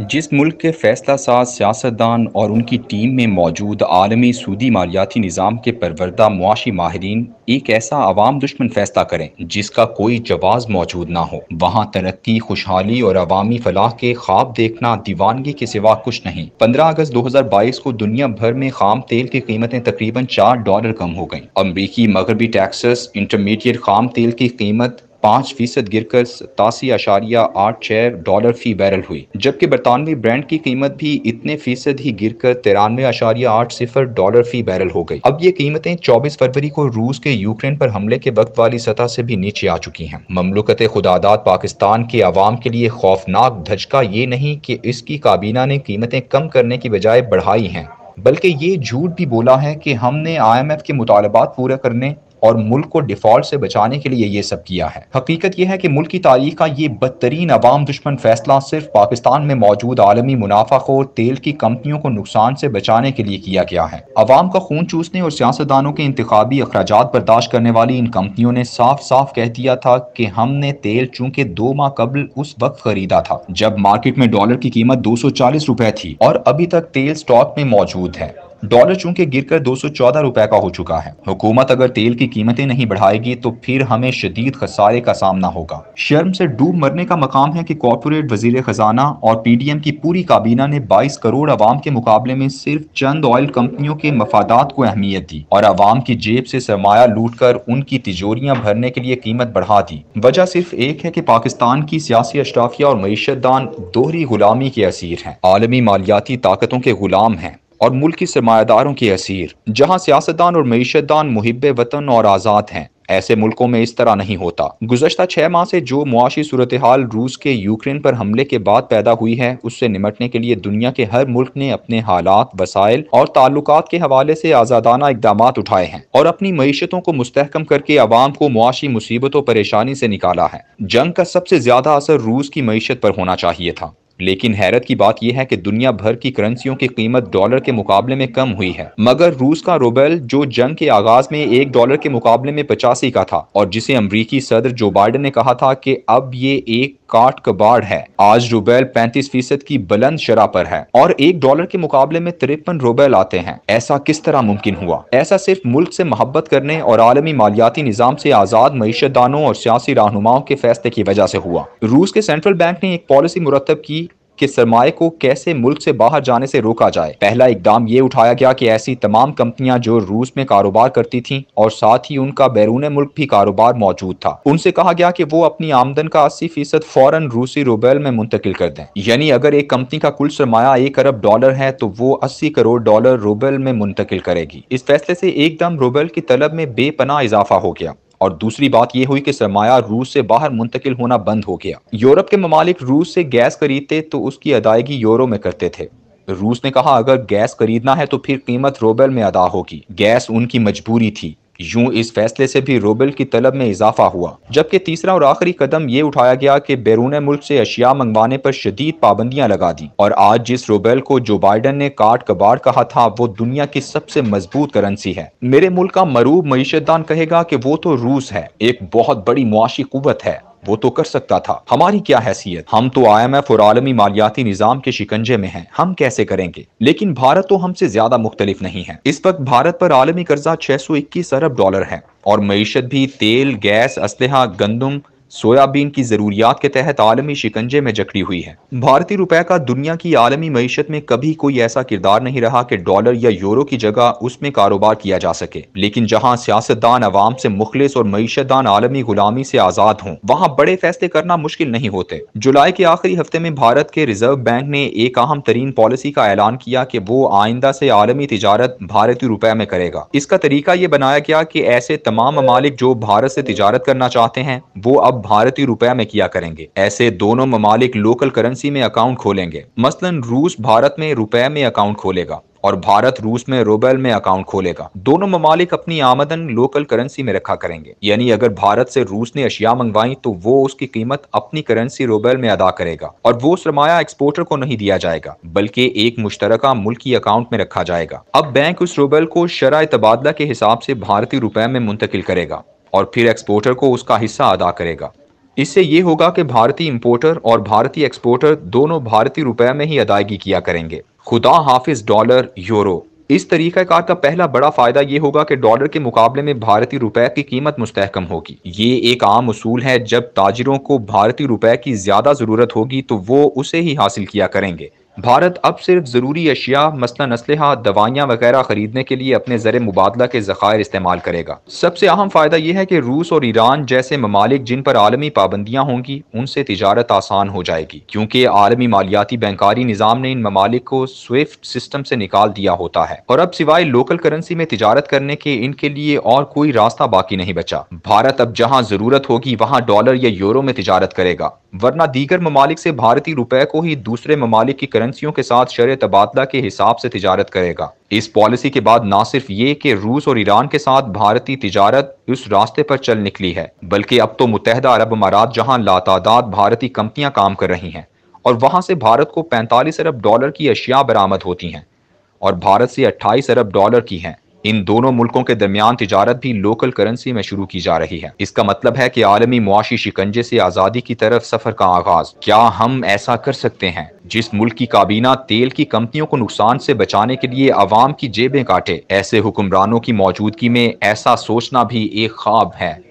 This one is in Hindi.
जिस मुल्क के फैसला साज सियासतदान और उनकी टीम में मौजूद आलमी सूदी मालियाती निज़ाम के परवरदा मुआशी माहरीन एक ऐसा आवाम दुश्मन फैसला करें जिसका कोई जवाब मौजूद ना हो वहाँ तरक्की खुशहाली और अवामी फलाह के ख्वाब देखना दीवानगी के सिवा कुछ नहीं पंद्रह अगस्त दो हज़ार बाईस को दुनिया भर में खाम तेल की कीमतें तकरीबन चार डॉलर कम हो गई अमरीकी मगरबी टैक्सेस इंटरमीडिएट खाम तेल की कीमत पाँच फीसद गिर कर सतासी अशारिया आठ छः डॉलर फी बैरल हुई जबकि बरतानवी ब्रांड की कीमत भी इतने फीसद ही गिर कर तिरानवे अशारिया आठ सिफर डॉलर फी बैरल हो गई अब ये कीमतें चौबीस फरवरी को रूस के यूक्रेन पर हमले के वक्त वाली सतह से भी नीचे आ चुकी हैं ममलुकत खुदादात पाकिस्तान के आवाम के लिए खौफनाक धचका ये नहीं कि इसकी काबीना ने कीमतें कम करने की बजाय बढ़ाई हैं बल्कि ये झूठ भी बोला है कि हमने आईएमएफ के मुतालबात पूरा करने और मुल्क को डिफॉल्ट से बचाने के लिए ये सब किया है हकीकत यह है कि मुल्क की तारीख का ये बदतरीन अवाम दुश्मन फैसला सिर्फ पाकिस्तान में मौजूद आलमी मुनाफा खोर तेल की कंपनियों को नुकसान से बचाने के लिए किया गया है अवाम का खून चूसने और सियासतदानों के इंतबी अखराज बर्दाश्त करने वाली इन कंपनियों ने साफ साफ कह दिया था कि हमने तेल चूंकि दो माह कबल उस वक्त खरीदा था जब मार्केट में डॉलर की कीमत दो सौ चालीस रुपए थी और अभी तक तेल स्टॉक में मौजूद है डॉलर चूंकि गिरकर दो सौ चौदह रुपए का हो चुका है हुकूमत अगर तेल की कीमतें नहीं बढ़ाएगी तो फिर हमें शदीद खसारे का सामना होगा शर्म से डूब मरने का मकाम है कि कॉरपोरेट वजीर खजाना और पीडीएम की पूरी काबीना ने बाईस करोड़ अवाम के मुकाबले में सिर्फ चंद ऑयल कंपनियों के मफादात को अहमियत दी और अवाम की जेब से सरमाया लूट कर उनकी तिजोरियाँ भरने के लिए कीमत बढ़ा दी वजह सिर्फ एक है की पाकिस्तान की सियासी अशराफिया और मीशत दान दोहरी गुलामी के असीर है आलमी मालियाती ताकतों के गुलाम है और मुल्क सरमादारों की असीर जहाँ सियासतदान और मीशतदान मुहब वतन और आज़ाद हैं ऐसे मुल्कों में इस तरह नहीं होता गुजशत छः माह से जो मुआशी सूरत हाल रूस के यूक्रेन पर हमले के बाद पैदा हुई है उससे निमटने के लिए दुनिया के हर मुल्क ने अपने हालात वसाइल और ताल्लुक के हवाले से आज़ादाना इकदाम उठाए हैं और अपनी मीशतों को मुस्तकम करके आवाम को मुआशी मुसीबतों परेशानी से निकाला है जंग का सबसे ज्यादा असर रूस की मीशत पर होना चाहिए था लेकिन हैरत की बात यह है कि दुनिया भर की करेंसियों की कीमत डॉलर के मुकाबले में कम हुई है मगर रूस का रोबेल जो जंग के आगाज में एक डॉलर के मुकाबले में पचासी का था और जिसे अमरीकी सदर जो बाइडन ने कहा था कि अब ये एक काट कबाड़ है आज रुबेल पैंतीस फीसद की बुलंद शराह पर है और एक डॉलर के मुकाबले में तिरपन रुबेल आते हैं ऐसा किस तरह मुमकिन हुआ ऐसा सिर्फ मुल्क से मोहब्बत करने और आलमी मालियाती निज़ाम से आज़ाद मीशत दानों और सियासी रहनुमाओं के फैसले की वजह से हुआ रूस के सेंट्रल बैंक ने एक पॉलिसी मुरतब की कि सरमाए को कैसे मुल्क से बाहर जाने से रोका जाए पहला इकदाम ये उठाया गया कि ऐसी तमाम कंपनियां जो रूस में कारोबार करती थीं और साथ ही उनका बैरून मुल्क भी कारोबार मौजूद था उनसे कहा गया कि वो अपनी आमदन का अस्सी फीसद फौरन रूसी रूबेल में मुंतकिल कर दें यानी अगर एक कंपनी का कुल सरमाया एक अरब डॉलर है तो वो अस्सी करोड़ डॉलर रूबेल में मुंतकिल करेगी इस फैसले से एकदम रूबेल की तलब में बेपना इजाफा हो गया और दूसरी बात यह हुई कि सरमाया रूस से बाहर मुंतकिल होना बंद हो गया यूरोप के ममालिक रूस से गैस खरीदते तो उसकी अदायगी यूरो में करते थे रूस ने कहा अगर गैस खरीदना है तो फिर कीमत रोबेल में अदा होगी गैस उनकी मजबूरी थी यूं इस फैसले से भी रूबल की तलब में इजाफा हुआ जबकि तीसरा और आखिरी कदम ये उठाया गया कि बैरून मुल्क से अशिया मंगवाने पर शदीद पाबंदियां लगा दी और आज जिस रूबल को जो बाइडन ने काट कबाड़ कहा था वो दुनिया की सबसे मजबूत करेंसी है मेरे मुल्क का मरूब मीशतदान कहेगा कि वो तो रूस है एक बहुत बड़ी मुआशी कुत है वो तो कर सकता था हमारी क्या हैसियत हम तो आई एम एफ और आलमी मालियाती निज़ाम के शिकंजे में है हम कैसे करेंगे लेकिन भारत तो हमसे ज्यादा मुख्तलिफ नहीं है इस वक्त भारत पर आलमी कर्जा छह सौ इक्कीस अरब डॉलर है और मीशत भी तेल गैस असलहा गंदम सोयाबीन की ज़रूरियात के तहत आलमी शिकंजे में जकड़ी हुई है भारतीय रुपए का दुनिया की आलमी मीशत में कभी कोई ऐसा किरदार नहीं रहा कि डॉलर या यूरो की जगह उसमें कारोबार किया जा सके लेकिन जहाँ सियासतदान आवाम से मुखलिस और मीशतदान आलमी गुलामी से आज़ाद हों वहाँ बड़े फैसले करना मुश्किल नहीं होते जुलाई के आखिरी हफ्ते में भारत के रिजर्व बैंक ने एक अहम तरीन पॉलिसी का ऐलान किया कि वो आइंदा से आलमी तजारत भारतीय रुपए में करेगा इसका तरीका ये बनाया गया कि ऐसे तमाम ममालिक जो भारत से तजारत करना चाहते हैं वो अब अब भारतीय रुपया में किया करेंगे ऐसे दोनों ममालिक लोकल करेंसी में अकाउंट खोलेंगे मसलन रूस भारत में रुपये में अकाउंट खोलेगा और भारत रूस में रोबेल में अकाउंट खोलेगा दोनों ममालिक अपनी आमदन लोकल करेंसी में रखा करेंगे यानी अगर भारत से रूस ने अशिया मंगवाई तो वो उसकी कीमत अपनी करेंसी रोबेल में अदा करेगा और वो सरमाया एक्सपोर्टर को नहीं दिया जाएगा बल्कि एक मुश्तर मुल्की अकाउंट में रखा जाएगा अब बैंक उस रोबेल को शराय तबादला के हिसाब से भारतीय रुपए में मुंतकिल करेगा और फिर एक्सपोर्टर को उसका हिस्सा अदा करेगा इससे ये होगा कि भारतीय इम्पोर्टर और भारतीय एक्सपोर्टर दोनों भारतीय रुपये में ही अदायगी किया करेंगे खुदा हाफिज डॉलर यूरो इस तरीक़ाकार का तो पहला बड़ा फ़ायदा ये होगा कि डॉलर के मुकाबले में भारतीय रुपए की कीमत मुस्तकम होगी ये एक आम उसूल है जब ताजरों को भारतीय रुपए की ज़्यादा ज़रूरत होगी तो वो उसे ही हासिल किया करेंगे भारत अब सिर्फ ज़रूरी अशिया मसला असलहा दवाइयाँ वगैरह खरीदने के लिए अपने ज़र मुबादला के ज़खायर इस्तेमाल करेगा सबसे अहम फ़ायदा यह है कि रूस और ईरान जैसे ममालिक जिन पर आलमी पाबंदियाँ होंगी उनसे तजारत आसान हो जाएगी क्योंकि आलमी मालियाती बैंकारी निज़ाम ने इन ममालिक को स्विफ्ट सिस्टम से निकाल दिया होता है और अब सिवाय लोकल करेंसी में तजारत करने के इनके लिए और कोई रास्ता बाकी नहीं बचा भारत अब जहाँ ज़रूरत होगी वहाँ डॉलर या यूरो में तजारत करेगा वरना दीगर ममालिक से भारतीय रुपए को ही दूसरे ममालिक की करेंसियों के साथ शर तबादला के हिसाब से तजारत करेगा इस पॉलिसी के बाद न सिर्फ ये कि रूस और ईरान के साथ भारतीय तजारत उस रास्ते पर चल निकली है बल्कि अब तो मुतहदा अरब अमारात जहाँ लातादाद भारतीय कंपनियां काम कर रही हैं और वहाँ से भारत को पैंतालीस अरब डॉलर की अशिया बरामद होती हैं और भारत से अट्ठाईस अरब डॉलर की हैं इन दोनों मुल्कों के दरमियान तजारत भी लोकल करेंसी में शुरू की जा रही है इसका मतलब है की आलमी मुआशी शिकंजे ऐसी आज़ादी की तरफ सफर का आगाज क्या हम ऐसा कर सकते हैं जिस मुल्क की काबीना तेल की कंपनियों को नुकसान से बचाने के लिए आवाम की जेबें काटे ऐसे हुक्मरानों की मौजूदगी में ऐसा सोचना भी एक ख्वाब है